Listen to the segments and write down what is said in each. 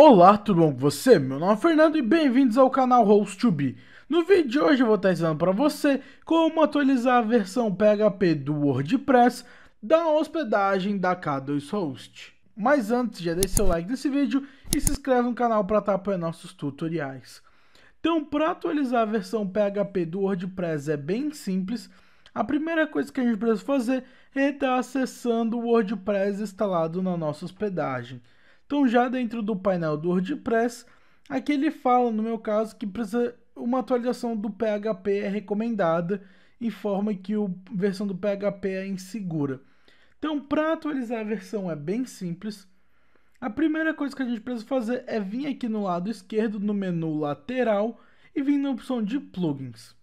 Olá, tudo bom com você? Meu nome é Fernando e bem-vindos ao canal Host2B. No vídeo de hoje eu vou estar ensinando para você como atualizar a versão PHP do WordPress da hospedagem da K2Host. Mas antes, já deixe seu like nesse vídeo e se inscreve no canal para estar apoiando nossos tutoriais. Então, para atualizar a versão PHP do WordPress é bem simples. A primeira coisa que a gente precisa fazer é estar acessando o WordPress instalado na nossa hospedagem. Então, já dentro do painel do WordPress, aqui ele fala, no meu caso, que precisa uma atualização do PHP é recomendada, informa que a versão do PHP é insegura. Então, para atualizar a versão é bem simples. A primeira coisa que a gente precisa fazer é vir aqui no lado esquerdo, no menu lateral, e vir na opção de plugins.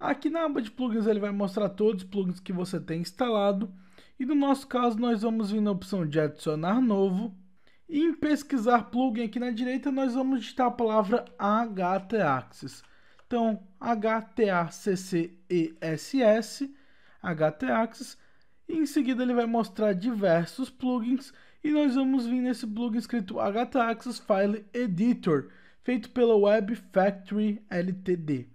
Aqui na aba de plugins ele vai mostrar todos os plugins que você tem instalado. E no nosso caso, nós vamos vir na opção de adicionar novo. E em pesquisar plugin aqui na direita, nós vamos digitar a palavra htaccess. Então, htaccess, htaccess, e em seguida ele vai mostrar diversos plugins e nós vamos vir nesse plugin escrito htaccess file editor, feito pela Web Factory Ltd.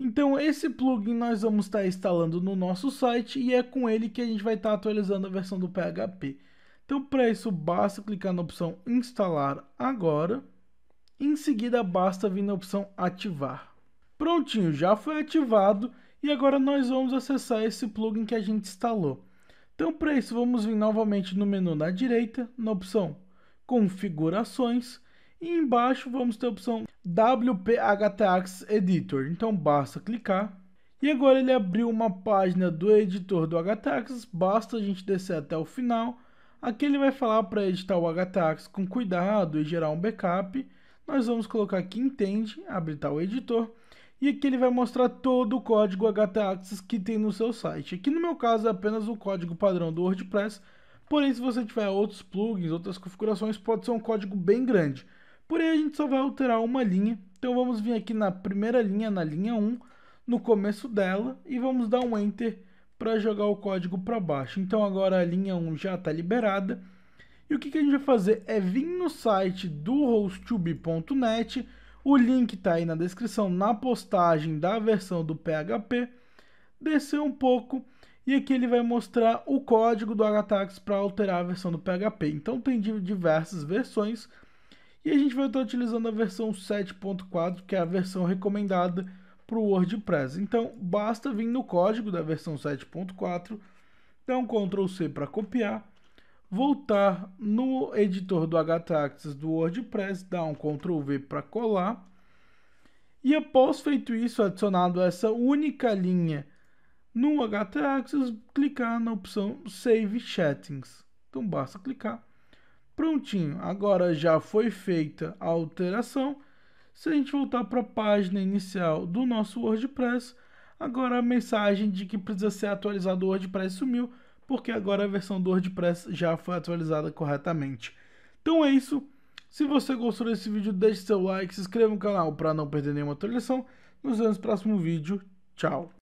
Então, esse plugin nós vamos estar instalando no nosso site e é com ele que a gente vai estar atualizando a versão do PHP. Então, para isso, basta clicar na opção Instalar agora. Em seguida, basta vir na opção Ativar. Prontinho, já foi ativado e agora nós vamos acessar esse plugin que a gente instalou. Então, para isso, vamos vir novamente no menu na direita, na opção Configurações, e embaixo vamos ter a opção WPHTAX Editor. Então, basta clicar. E agora ele abriu uma página do editor do HTAX, basta a gente descer até o final Aqui ele vai falar para editar o htax com cuidado e gerar um backup. Nós vamos colocar aqui Entende, habilitar o editor. E aqui ele vai mostrar todo o código htaccess que tem no seu site. Aqui no meu caso é apenas o código padrão do WordPress, porém se você tiver outros plugins, outras configurações, pode ser um código bem grande. Porém a gente só vai alterar uma linha, então vamos vir aqui na primeira linha, na linha 1, no começo dela, e vamos dar um Enter para jogar o código para baixo. Então agora a linha 1 já está liberada. E o que, que, a gente vai fazer é vir no site do hostube.net, o link está aí na descrição, na postagem da versão do PHP, descer um pouco e aqui ele vai mostrar o código do Htax para alterar a versão do PHP. Então tem diversas versões e a gente vai estar utilizando a versão 7.4, que é a versão recomendada para o WordPress. Então, basta vir no código da versão 7.4, dar um Ctrl C para copiar, voltar no editor do htaccess do WordPress, dar um Ctrl V para colar, e após feito isso, adicionado essa única linha no htaccess, clicar na opção Save Settings. Então, basta clicar. Prontinho, agora já foi feita a alteração, se a gente voltar para a página inicial do nosso WordPress, agora a mensagem de que precisa ser atualizado o WordPress sumiu, porque agora a versão do WordPress já foi atualizada corretamente. Então é isso. Se você gostou desse vídeo, deixe seu like, se inscreva no canal para não perder nenhuma atualização. Nos vemos no próximo vídeo. Tchau!